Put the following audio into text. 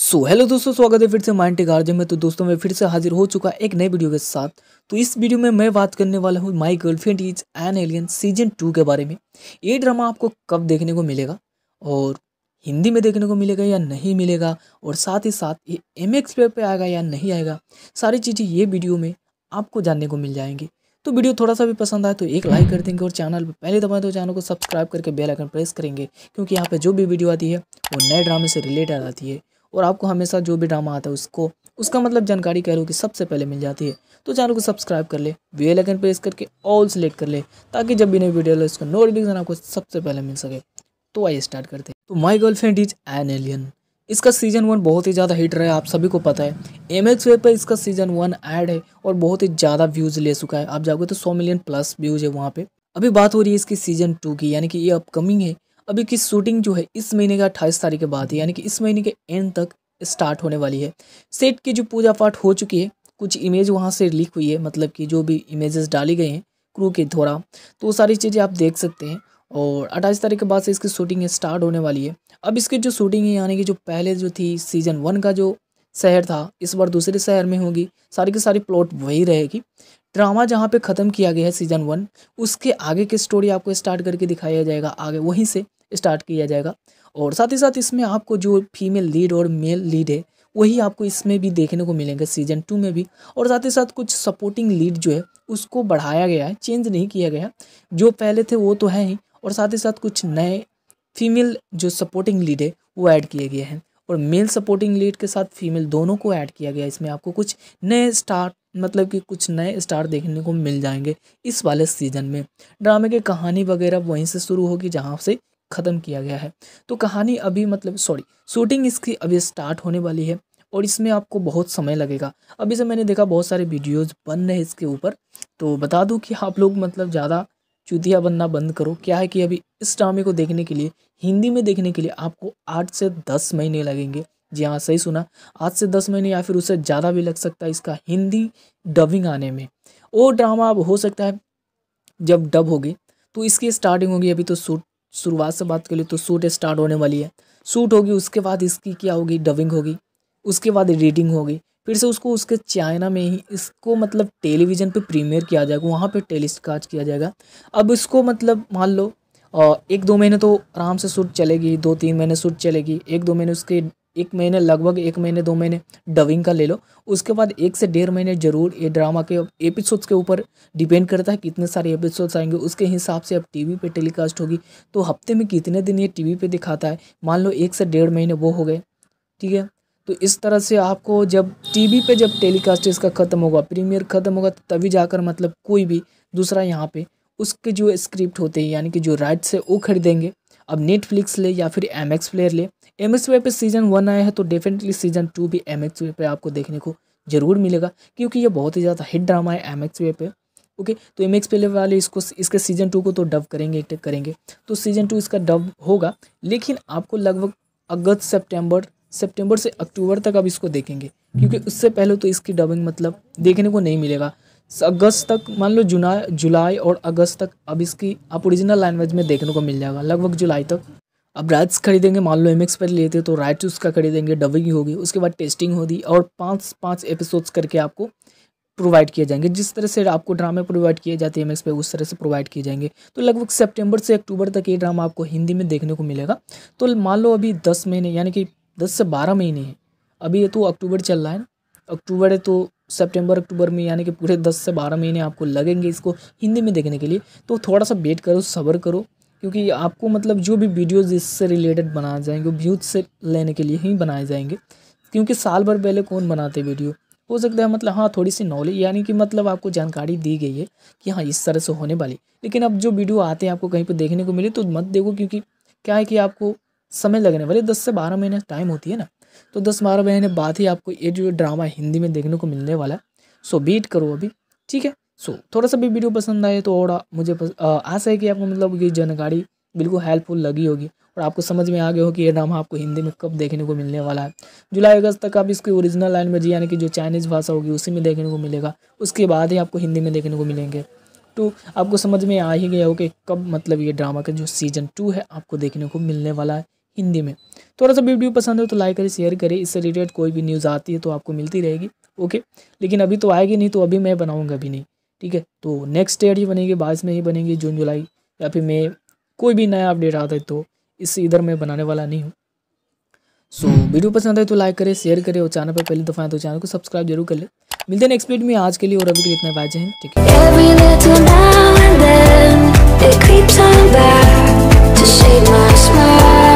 सो so, hello दोस्तों स्वागत है फिर से माइंड गार्जन में तो दोस्तों मैं फिर से हाजिर हो चुका एक नए वीडियो के साथ तो इस वीडियो में मैं बात करने वाला हूँ my girlfriend is an alien season two के बारे में ये ड्रामा आपको कब देखने को मिलेगा और हिंदी में देखने को मिलेगा या नहीं मिलेगा और साथ ही साथ ये एम एक्स पे आएगा या नहीं आएगा सारी चीज़ें ये वीडियो में आपको जानने को मिल जाएंगी तो वीडियो थोड़ा सा भी पसंद आए तो एक लाइक कर देंगे और चैनल पर पहले दबाएं तो चैनल को सब्सक्राइब करके बेल आइकन प्रेस करेंगे क्योंकि यहाँ पे जो भी वीडियो आती है वो नए ड्रामे से रिलेटेड आती है और आपको हमेशा जो भी ड्रामा आता है उसको उसका मतलब जानकारी कह रहे कि सबसे पहले मिल जाती है तो चैनल को सब्सक्राइब कर ले वे आइकन प्रेस करके ऑल सेलेक्ट कर ले ताकि जब भी नई वीडियो लो उसका नोटिफिकेशन आपको सबसे पहले मिल सके तो आइए स्टार्ट करते हैं तो my girlfriend is an alien इसका सीज़न वन बहुत ही ज़्यादा हिट रहा है आप सभी को पता है एम एक्स वेब पर इसका सीज़न वन ऐड है और बहुत ही ज़्यादा व्यूज़ ले चुका है आप जाओगे तो सौ मिलियन प्लस व्यूज़ है वहाँ पे अभी बात हो रही है इसकी सीज़न टू की यानी कि ये अपकमिंग है अभी की शूटिंग जो है इस महीने का अट्ठाईस तारीख के बाद यानी कि इस महीने के एंड तक स्टार्ट होने वाली है सेट की जो पूजा पाठ हो चुकी है कुछ इमेज वहाँ से लीक हुई है मतलब कि जो भी इमेजेस डाली गई हैं क्रू के द्वारा तो वो सारी चीज़ें आप देख सकते हैं और अट्ठाईस तारीख के बाद से इसकी शूटिंग स्टार्ट होने वाली है अब इसकी जो शूटिंग है यानी कि जो पहले जो थी सीजन वन का जो शहर था इस बार दूसरे शहर में होगी सारी की सारी प्लॉट वही रहेगी ड्रामा जहाँ पे ख़त्म किया गया है सीज़न वन उसके आगे की स्टोरी आपको स्टार्ट करके दिखाया जाएगा आगे वहीं से स्टार्ट किया जाएगा और साथ ही साथ इसमें आपको जो फीमेल लीड और मेल लीड है वही आपको इसमें भी देखने को मिलेंगे सीजन टू में भी और साथ ही साथ कुछ सपोर्टिंग लीड जो है उसको बढ़ाया गया है चेंज नहीं किया गया जो पहले थे वो तो है ही और साथ ही साथ कुछ नए फीमेल जो सपोर्टिंग लीड है वो ऐड किए गए हैं और मेल सपोर्टिंग लीड के साथ फीमेल दोनों को ऐड किया गया इसमें आपको कुछ नए स्टार मतलब कि कुछ नए स्टार देखने को मिल जाएंगे इस वाले सीजन में ड्रामे की कहानी वगैरह वहीं से शुरू होगी जहाँ से ख़त्म किया गया है तो कहानी अभी मतलब सॉरी शूटिंग इसकी अभी स्टार्ट होने वाली है और इसमें आपको बहुत समय लगेगा अभी से मैंने देखा बहुत सारे वीडियोज़ बन रहे इसके ऊपर तो बता दूँ कि आप लोग मतलब ज़्यादा चूतिया बनना बंद करो क्या है कि अभी इस ड्रामे को देखने के लिए हिंदी में देखने के लिए आपको आठ से दस महीने लगेंगे जी हाँ सही सुना आज से दस महीने या फिर उससे ज़्यादा भी लग सकता है इसका हिंदी डबिंग आने में वो ड्रामा अब हो सकता है जब डब होगी तो इसकी स्टार्टिंग होगी अभी तो शूट शुरुआत से बात कर ली तो शूट स्टार्ट होने वाली है शूट होगी उसके बाद इसकी क्या होगी डबिंग होगी उसके बाद एडिटिंग होगी फिर से उसको उसके चाइना में ही इसको मतलब टेलीविज़न पे प्रीमियर किया जाएगा वहाँ पे टेलीस्ट किया जाएगा अब इसको मतलब मान लो एक दो महीने तो आराम से सूट चलेगी दो तीन महीने सूट चलेगी एक दो महीने उसके एक महीने लगभग एक महीने दो महीने डबिंग का ले लो उसके बाद एक से डेढ़ महीने जरूर ये ड्रामा के एपिसोड्स के ऊपर डिपेंड करता है कितने सारे एपिसोड्स आएंगे उसके हिसाब से अब टीवी पे टेलीकास्ट होगी तो हफ्ते में कितने दिन ये टीवी पे दिखाता है मान लो एक से डेढ़ महीने वो हो गए ठीक है तो इस तरह से आपको जब टी पे जब टेलीकास्ट इसका ख़त्म होगा प्रीमियर ख़त्म होगा तभी जाकर मतलब कोई भी दूसरा यहाँ पर उसके जो स्क्रिप्ट होते हैं यानी कि जो राइट्स है वो खरीदेंगे अब नेटफ्लिक्स ले या फिर एम एक्स प्लेयर ले एम एक्स पे सीज़न वन आया है तो डेफिनेटली सीज़न टू भी एम एक्स पे आपको देखने को ज़रूर मिलेगा क्योंकि ये बहुत ही ज़्यादा हिट ड्रामा है एम एक्स पे ओके तो एम एक्स प्लेयर वाले इसको इसके सीज़न टू को तो डब करेंगे करेंगे तो सीज़न टू इसका डब होगा लेकिन आपको लगभग अगस्त सेप्टेम्बर सेप्टेम्बर से अक्टूबर तक आप इसको देखेंगे क्योंकि उससे पहले तो इसकी डबिंग मतलब देखने को नहीं मिलेगा अगस्त तक मान लो जुना जुलाई और अगस्त तक अब इसकी आप ओरिजिनल लैंग्वेज में देखने को मिल जाएगा लगभग जुलाई तक अब राइट्स खरीदेंगे मान लो एम पर लेते तो राइट्स उसका खरीदेंगे डबिंग होगी उसके बाद टेस्टिंग होगी और पाँच पाँच एपिसोड्स करके आपको प्रोवाइड किए जाएंगे जिस तरह से आपको ड्रामे प्रोवाइड किए जाते हैं एम पे उस तरह से प्रोवाइड किए जाएंगे तो लगभग सितंबर से अक्टूबर तक ये ड्रामा आपको हिंदी में देखने को मिलेगा तो मान लो अभी दस महीने यानी कि दस से बारह महीने अभी ये तो अक्टूबर चल रहा है अक्टूबर है तो सेप्टेम्बर अक्टूबर में यानी कि पूरे दस से बारह महीने आपको लगेंगे इसको हिंदी में देखने के लिए तो थोड़ा सा वेट करो सब्र करो क्योंकि आपको मतलब जो भी वीडियोज़ इससे रिलेटेड बनाए जाएंगे व्यूज से लेने के लिए ही बनाए जाएंगे क्योंकि साल भर पहले कौन बनाते वीडियो हो सकता है मतलब हाँ थोड़ी सी नॉलेज यानी कि मतलब आपको जानकारी दी गई है कि हाँ इस तरह से होने वाली लेकिन अब जो वीडियो आते हैं आपको कहीं पर देखने को मिले तो मत देखो क्योंकि क्या है कि आपको समय लगने वाले दस से बारह महीने टाइम होती है ना तो दस बारह महीने बाद ही आपको ये जो ड्रामा हिंदी में देखने को मिलने वाला है सो बीट करो अभी ठीक है सो थोड़ा सा भी वीडियो पसंद आए तो और मुझे आशा है कि आपको मतलब ये जानकारी बिल्कुल हेल्पफुल लगी होगी और आपको समझ में आ गया हो कि ये ड्रामा आपको हिंदी में कब देखने को मिलने वाला है जुलाई अगस्त तक आप इसकी ओरिजिनल लैंग्वेज यानी कि जो चाइनीज़ भाषा होगी उसी में देखने को मिलेगा उसके बाद ही आपको हिंदी में देखने को मिलेंगे तो आपको समझ में आ ही गया हो कि कब मतलब ये ड्रामा का जो सीज़न टू है आपको देखने को मिलने वाला है हिंदी में थोड़ा सा वीडियो पसंद हो तो लाइक करें शेयर करें इससे रिलेटेड कोई भी न्यूज़ आती है तो आपको मिलती रहेगी ओके लेकिन अभी तो आएगी नहीं तो अभी मैं बनाऊँगा अभी नहीं ठीक है तो नेक्स्ट डेट ही बनेगी बाईस में ही बनेगी जून जुलाई या फिर मैं कोई भी नया अपडेट आता है तो इससे इधर मैं बनाने वाला नहीं हूँ सो so, वीडियो पसंद आए तो लाइक करें शेयर करें और चैनल पर पहली दफ़ा आए तो चैनल को सब्सक्राइब जरूर कर ले मिलते हैं नेक्स्ट वीडियो में आज के लिए और अभी के लिए इतना बाजे हैं ठीक है